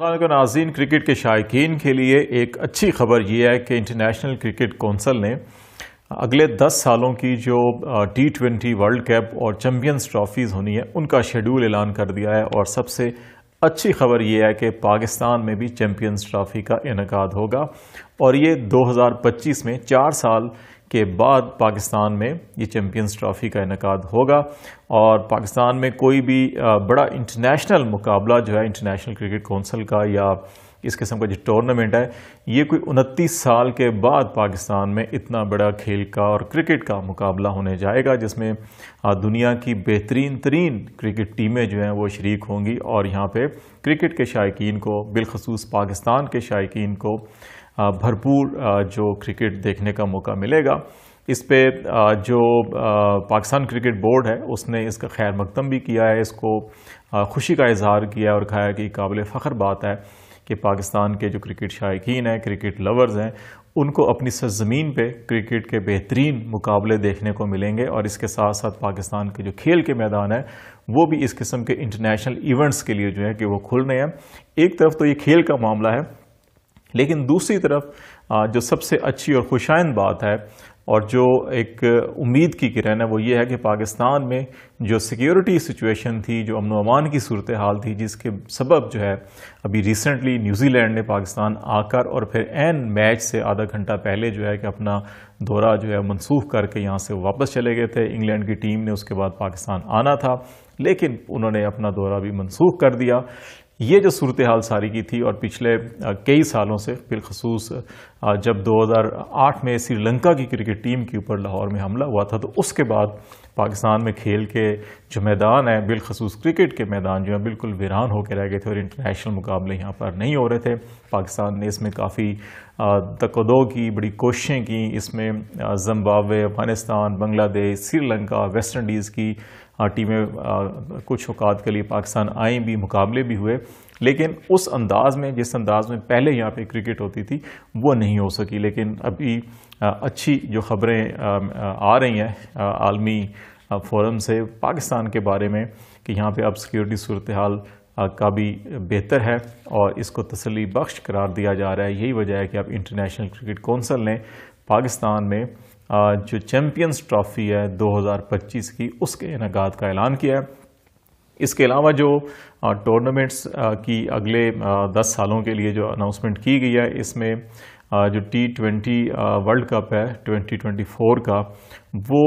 असल नाजीन क्रिकेट के शायक के लिए एक अच्छी खबर यह है कि इंटरनेशनल क्रिकेट कौंसल ने अगले 10 सालों की जो टी ट्वेंटी वर्ल्ड कप और चैम्पियंस ट्रॉफीज़ होनी है उनका शेड्यूल ऐलान कर दिया है और सबसे अच्छी खबर यह है कि पाकिस्तान में भी चैम्पियंस ट्रॉफ़ी का इनका होगा और ये 2025 में चार साल के बाद पाकिस्तान में ये चैम्पियंस ट्रॉफ़ी का इनका होगा और पाकिस्तान में कोई भी बड़ा इंटरनेशनल मुकाबला जो है इंटरनेशनल क्रिकेट कौंसिल का या इस किस्म का जो टूर्नामेंट है ये कोई उनतीस साल के बाद पाकिस्तान में इतना बड़ा खेल का और क्रिकेट का मुकाबला होने जाएगा जिसमें दुनिया की बेहतरीन तरीन क्रिकेट टीमें जो हैं वो शरीक होंगी और यहाँ पे क्रिकेट के शायकीन को बिलखसूस पाकिस्तान के शायकीन को भरपूर जो क्रिकेट देखने का मौका मिलेगा इस पे जो पाकिस्तान क्रिकेट बोर्ड है उसने इसका खैर मकदम भी किया है इसको खुशी का इजहार किया है और कहा है कि काबिल फ़ख्र बात है कि पाकिस्तान के जो क्रिकेट शायक हैं क्रिकेट लवर्स हैं उनको अपनी सरजमीन पे क्रिकेट के बेहतरीन मुकाबले देखने को मिलेंगे और इसके साथ साथ पाकिस्तान के जो खेल के मैदान हैं वो भी इस किस्म के इंटरनेशनल इवेंट्स के लिए जो है कि वो खुल रहे हैं एक तरफ तो ये खेल का मामला है लेकिन दूसरी तरफ जो सबसे अच्छी और खुशाइन बात है और जो एक उम्मीद की किरण है वो ये है कि पाकिस्तान में जो सिक्योरिटी सिचुएशन थी जो अमन अमान की सूरत हाल थी जिसके सबब जो है अभी रिसेंटली न्यूजीलैंड ने पाकिस्तान आकर और फिर एन मैच से आधा घंटा पहले जो है कि अपना दौरा जो है मनसूख करके यहाँ से वापस चले गए थे इंग्लैंड की टीम ने उसके बाद पाकिस्तान आना था लेकिन उन्होंने अपना दौरा भी मनसूख कर दिया ये जो सूरत हाल सारी की थी और पिछले कई सालों से बिलखसूस जब 2008 में श्रीलंका की क्रिकेट टीम के ऊपर लाहौर में हमला हुआ था तो उसके बाद पाकिस्तान में खेल के जो मैदान है बिलखसूस क्रिकेट के मैदान जो है बिल्कुल वीरान होकर रह गए थे और इंटरनेशनल मुकाबले यहाँ पर नहीं हो रहे थे पाकिस्तान ने इसमें काफ़ी तकदो की बड़ी कोशिशें की इसमें Zimbabwe Afghanistan Bangladesh Sri Lanka West Indies की टीमें कुछ अवकात के लिए पाकिस्तान आई भी मुकाबले भी हुए लेकिन उस अंदाज़ में जिस अंदाज़ में पहले यहाँ पे क्रिकेट होती थी वो नहीं हो सकी लेकिन अभी अच्छी जो खबरें आ रही हैं आलमी फोरम से पाकिस्तान के बारे में कि यहाँ पे अब सिक्योरिटी सूरत हाल का भी बेहतर है और इसको तसली बख्श करार दिया जा रहा है यही वजह है कि अब इंटरनेशनल क्रिकेट काउंसिल ने पाकिस्तान में जो चैम्पियंस ट्रॉफ़ी है 2025 की उसके इनका का ऐलान किया है इसके अलावा जो टूर्नामेंट्स की अगले दस सालों के लिए जो अनाउंसमेंट की गई है इसमें जो टी ट्वेंटी वर्ल्ड कप है 2024 का वो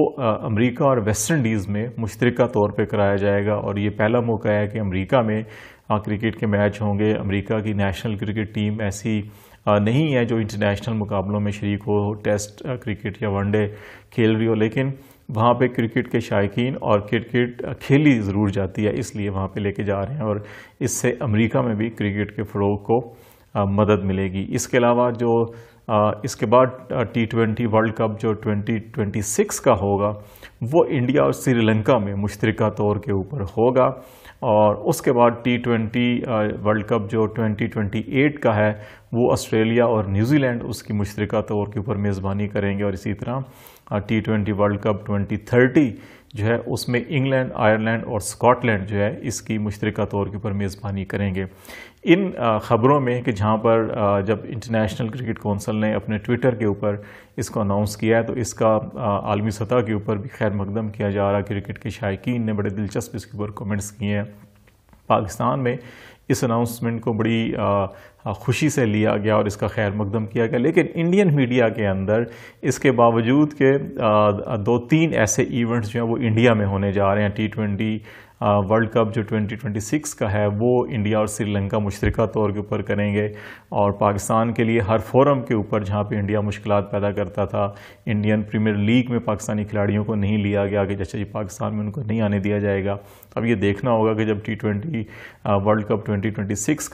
अमेरिका और वेस्ट इंडीज़ में मुश्तरक तौर पे कराया जाएगा और ये पहला मौका है कि अमेरिका में क्रिकेट के मैच होंगे अमेरिका की नेशनल क्रिकेट टीम ऐसी नहीं है जो इंटरनेशनल मुकाबलों में शरीक हो टेस्ट क्रिकेट या वनडे खेल रही हो लेकिन वहाँ पे क्रिकेट के शायकीन और क्रिकेट खेली ज़रूर जाती है इसलिए वहाँ पे लेके जा रहे हैं और इससे अमेरिका में भी क्रिकेट के फ़रोग को मदद मिलेगी इसके अलावा जो इसके बाद टी ट्वेंटी वर्ल्ड कप जो 2026 का होगा वो इंडिया और श्रीलंका में मुश्तरक तौर के ऊपर होगा और उसके बाद टी ट्वेंटी वर्ल्ड कप जो 2028 का है वो ऑस्ट्रेलिया और न्यूजीलैंड उसकी मुश्तरक तौर के ऊपर मेज़बानी करेंगे और इसी तरह टी ट्वेंटी वर्ल्ड कप 2030 जो है उसमें इंग्लैंड आयरलैंड और स्कॉटलैंड जो है इसकी मुश्तरक तौर के ऊपर मेज़बानी करेंगे इन ख़बरों में कि जहाँ पर जब इंटरनेशनल क्रिकेट कौंसल ने अपने ट्विटर के ऊपर इसको अनाउंस किया है तो इसका आलमी सतह के ऊपर भी खैर मकदम किया जा रहा क्रिकेट के शायक ने बड़े दिलचस्प इसके ऊपर कमेंट्स किए हैं पाकिस्तान में इस अनाउंसमेंट को बड़ी खुशी से लिया गया और इसका खैर मकदम किया गया लेकिन इंडियन मीडिया के अंदर इसके बावजूद के दो तीन ऐसे इवेंट्स जो हैं वो इंडिया में होने जा रहे हैं टी ट्वेंटी वर्ल्ड कप जो 2026 का है वो इंडिया और श्रीलंका मुश्तरक तौर के ऊपर करेंगे और पाकिस्तान के लिए हर फोरम के ऊपर जहाँ पे इंडिया मुश्किल पैदा करता था इंडियन प्रीमियर लीग में पाकिस्तानी खिलाड़ियों को नहीं लिया गया कि जैसे जी पाकिस्तान में उनको नहीं आने दिया जाएगा अब ये देखना होगा कि जब टी वर्ल्ड कप ट्वेंटी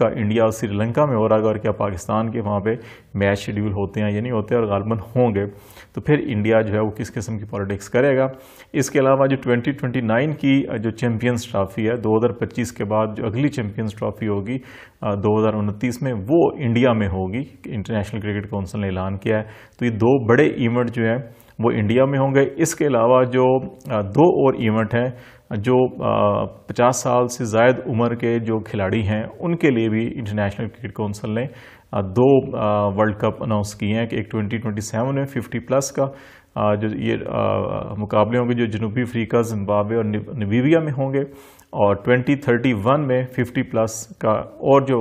का इंडिया और श्रीलंका में हो रहा और क्या पाकिस्तान के वहाँ पर मैच शेड्यूल होते हैं या नहीं होते और गालबन होंगे तो फिर इंडिया जो है वो किस किस्म की पॉलिटिक्स करेगा इसके अलावा जो ट्वेंटी की जो चैम्पियन चैम्पियंस ट्रॉफी है 2025 के बाद जो अगली चैम्पियंस ट्रॉफी होगी दो में वो इंडिया में होगी इंटरनेशनल क्रिकेट काउंसिल ने ऐलान किया है तो ये दो बड़े इवेंट जो है वो इंडिया में होंगे इसके अलावा जो दो और इवेंट हैं जो 50 साल से जायद उम्र के जो खिलाड़ी हैं उनके लिए भी इंटरनेशनल क्रिकेट काउंसिल ने दो वर्ल्ड कप अनाउंस किए हैं कि एक 2027 में 50 प्लस का जो ये मुकाबले होंगे जो जनूबी अफ्रीका जिम्बावे और निवीविया में होंगे और 2031 में 50 प्लस का और जो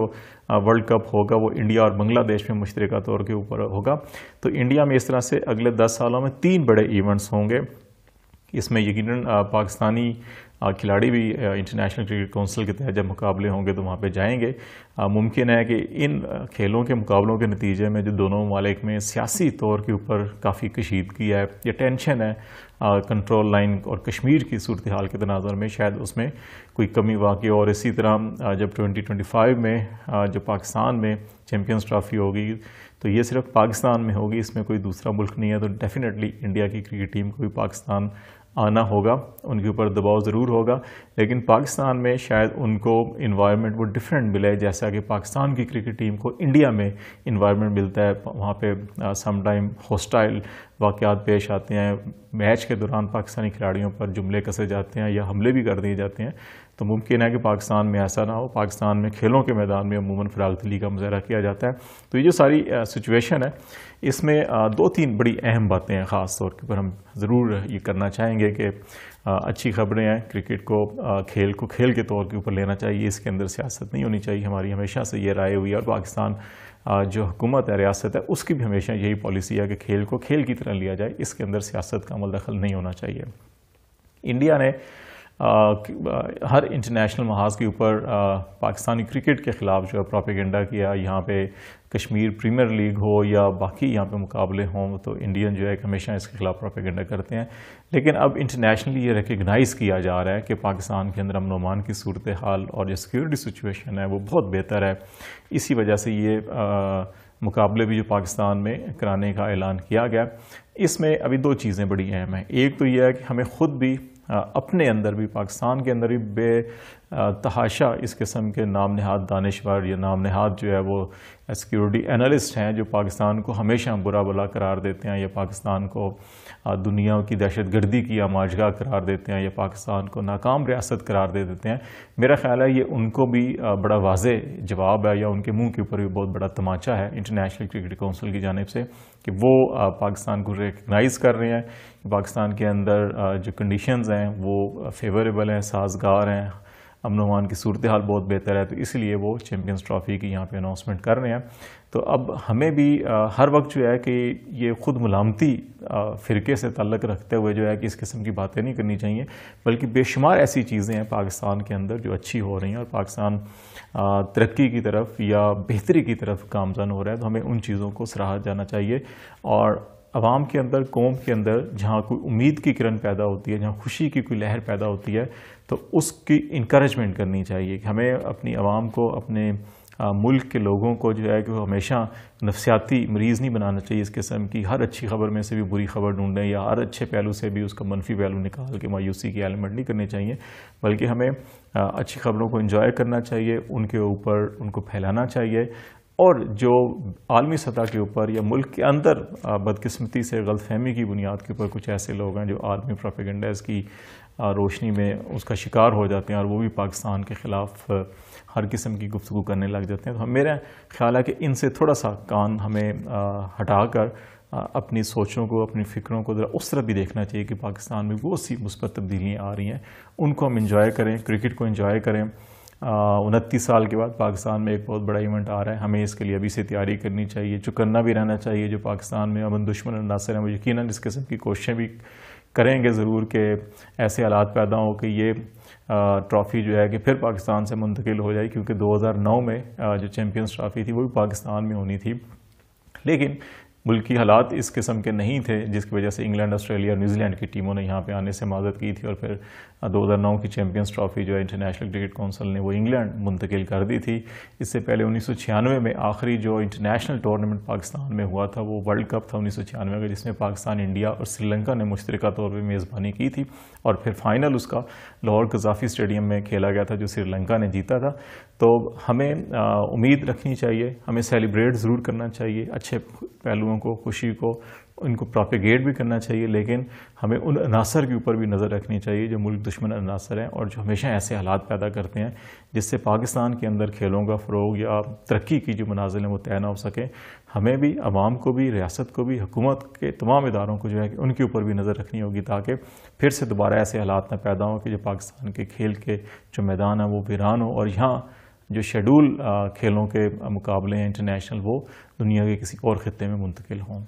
वर्ल्ड कप होगा वो इंडिया और बांग्लादेश में मुश्तरक तौर के ऊपर होगा तो इंडिया में इस तरह से अगले 10 सालों में तीन बड़े इवेंट्स होंगे इसमें यकीन पाकिस्तानी खिलाड़ी भी इंटरनेशनल क्रिकेट काउंसिल के तहत जब मुकाबले होंगे तो वहाँ पर जाएंगे मुमकिन है कि इन खेलों के मुकाबलों के नतीजे में जो दोनों ममालिक में सियासी तौर के ऊपर काफ़ी कशीदगी है या टेंशन है कंट्रोल लाइन और कश्मीर की सूरत हाल के तनाजर में शायद उसमें कोई कमी वाकई और इसी तरह जब 2025 में जो पाकिस्तान में चैम्पियंस ट्रॉफी होगी तो ये सिर्फ पाकिस्तान में होगी इसमें कोई दूसरा मुल्क नहीं है तो डेफिनेटली इंडिया की क्रिकेट टीम को भी पाकिस्तान आना होगा उनके ऊपर दबाव ज़रूर होगा लेकिन पाकिस्तान में शायद उनको इन्वायरमेंट वो डिफरेंट मिले जैसा कि पाकिस्तान की क्रिकेट टीम को इंडिया में इन्वायरमेंट मिलता है वहाँ पे टाइम हॉस्टाइल वाक़ात पेश आते हैं मैच के दौरान पाकिस्तानी खिलाड़ियों पर जुमले कसे जाते हैं या हमले भी कर दिए जाते हैं तो मुमकिन है कि पाकिस्तान में ऐसा ना हो पाकिस्तान में खेलों के मैदान में अमूमन फरागतली का मुजाहरा किया जाता है तो ये जो सारी सिचुएशन है इसमें दो तीन बड़ी अहम बातें हैं ख़ास तौर के हम ज़रूर ये करना चाहेंगे कि अच्छी खबरें हैं क्रिकेट को खेल को खेल के तौर के ऊपर लेना चाहिए इसके अंदर सियासत नहीं होनी चाहिए हमारी हमेशा से ये राय हुई है और पाकिस्तान जो हुकूमत है रियासत है उसकी भी हमेशा यही पॉलिसी है कि खेल को खेल की तरह लिया जाए इसके अंदर सियासत का अमल दखल नहीं होना चाहिए इंडिया ने हर इंटरनेशनल महाज के ऊपर पाकिस्तानी क्रिकेट के ख़िलाफ़ जो है प्रोपेगेंडा किया यहाँ पे कश्मीर प्रीमियर लीग हो या बाकी यहाँ पे मुकाबले हों तो इंडियन जो है हमेशा इसके खिलाफ प्रोपेगेंडा करते हैं लेकिन अब इंटरनेशनली ये रिकगनाइज़ किया जा रहा है कि पाकिस्तान के अंदर अमनोमान की सूरत हाल और जो सिक्योरिटी सिचुएशन है वो बहुत बेहतर है इसी वजह से ये आ, मुकाबले भी जो पाकिस्तान में कराने का ऐलान किया गया इसमें अभी दो चीज़ें बड़ी अहम हैं एक तो यह है कि हमें ख़ुद भी अपने अंदर भी पाकिस्तान के अंदर भी बे तहाशा इस किस्म के नाम नहाद दानशवर या नाम नहाद जो है वो सिक्योरिटी एनालिस्ट हैं जो पाकिस्तान को हमेशा बुरा भला करार देते हैं या पाकिस्तान को दुनिया की दहशत गर्दी की आमाजगा करार देते हैं या पाकिस्तान को नाकाम रियासत करार दे देते हैं मेरा ख्याल है ये उनको भी बड़ा वाज जवाब है या उनके मुँह के ऊपर भी बहुत बड़ा तमाचा है इंटरनेशनल क्रिकेट काउंसिल की जानब से कि वो पाकिस्तान को रिकगनाइज़ कर रहे हैं कि पाकिस्तान के अंदर जो कंडीशन हैं वो फेवरेबल हैं साजगार हैं अमन अमान की सूरत हाल बहुत बेहतर है तो इसलिए वो चैम्पियंस ट्रॉफ़ी की यहाँ पे अनाउंसमेंट कर रहे हैं तो अब हमें भी आ, हर वक्त जो है कि ये ख़ुद मलामती फ़िरके से तल्लक रखते हुए जो है कि इस किस्म की बातें नहीं करनी चाहिए बल्कि बेशुमार ऐसी चीज़ें हैं पाकिस्तान के अंदर जो अच्छी हो रही हैं और पाकिस्तान तरक्की की तरफ या बेहतरी की तरफ कामजन हो रहा है तो हमें उन चीज़ों को सराहा जाना चाहिए और आवाम के अंदर कौम के अंदर जहाँ कोई उम्मीद की किरण पैदा होती है जहाँ खुशी की कोई लहर पैदा होती है तो उसकी इनक्रेजमेंट करनी चाहिए कि हमें अपनी आवाम को अपने मुल्क के लोगों को जो है कि वो हमेशा नफसियाती मरीज़ नहीं बनाना चाहिए इस किस्म की हर अच्छी खबर में से भी बुरी खबर ढूंढें या हर अच्छे पहलू से भी उसका मनफी पहलू निकाल के मायूसी की एलिमेंट नहीं करनी चाहिए बल्कि हमें अच्छी खबरों को इन्जॉय करना चाहिए उनके ऊपर उनको फैलाना चाहिए और जो आलमी सतह के ऊपर या मुल्क के अंदर बदकस्मती से गलतफहमी की बुनियाद के ऊपर कुछ ऐसे लोग हैं जो आलमी प्रोपेगेंडाज़ की रोशनी में उसका शिकार हो जाते हैं और वो भी पाकिस्तान के ख़िलाफ़ हर किस्म की गुफ्तु करने लग जाते हैं तो मेरा ख्याल है कि इनसे थोड़ा सा कान हमें हटा कर अपनी सोचों को अपनी फ़िक्रों को उस तरफ भी देखना चाहिए कि पाकिस्तान में बहुत सी मुस्बत तब्दीलियाँ आ रही हैं उनको हम इंजॉय करें क्रिकेट को इंजॉय करें उनतीस साल के बाद पाकिस्तान में एक बहुत बड़ा इवेंट आ रहा है हमें इसके लिए अभी से तैयारी करनी चाहिए चुकन्ना भी रहना चाहिए जो पाकिस्तान में अमन दुश्मन अनासर हैं वो यकीन इस किस्म की कोशिशें भी करेंगे ज़रूर कि ऐसे हालात पैदा हों कि ये ट्रॉफ़ी जो है कि फिर पाकिस्तान से मुंतकिल हो जाए क्योंकि 2009 में जो चैम्पियंस ट्रॉफ़ी थी वो भी पाकिस्तान में होनी थी लेकिन मुल्की हालात इस किस्म के नहीं थे जिसकी वजह से इंग्लैंड ऑस्ट्रेलिया और न्यूजीलैंड की टीमों ने यहाँ पे आने से मदद की थी और फिर 2009 की चैंपियंस ट्रॉफी जो है इंटरनेशनल क्रिकेट काउंसिल ने वो इंग्लैंड मुंतकिल कर दी थी इससे पहले उन्नीस में आखिरी जो इंटरनेशनल टूर्नामेंट पाकिस्तान में हुआ था वो वर्ल्ड कप था उन्नीस का जिसमें पाकिस्तान इंडिया और श्रीलंका ने मुश्तरक तौर पर मेज़बानी की थी और फिर फाइनल उसका लाहौर कजाफी स्टेडियम में खेला गया था जो श्रीलंका ने जीता था तो हमें उम्मीद रखनी चाहिए हमें सेलिब्रेट ज़रूर करना चाहिए अच्छे पहलुओं लोगों को खुशी को इनको प्रॉपिगेट भी करना चाहिए लेकिन हमें उन अनासर के ऊपर भी नज़र रखनी चाहिए जो मुल्क दुश्मन अनासर हैं और जो हमेशा ऐसे हालात पैदा करते हैं जिससे पाकिस्तान के अंदर खेलों का फ़रोग या तरक्की की जो मनाजिल हैं वो तय ना हो सकें हमें भी आवाम को भी रियासत को भी हुकूमत के तमाम इदारों को जो है कि उनके ऊपर भी नज़र रखनी होगी ताकि फिर से दोबारा ऐसे हालात ना पैदा हों कि जो पाकिस्तान के खेल के जो मैदान हैं वो वीरान हो और यहाँ जो शेड्यूल uh, खेलों के मुकाबले हैं इंटरनेशनल वो दुनिया के किसी और ख़त्े में मुंतकिल हों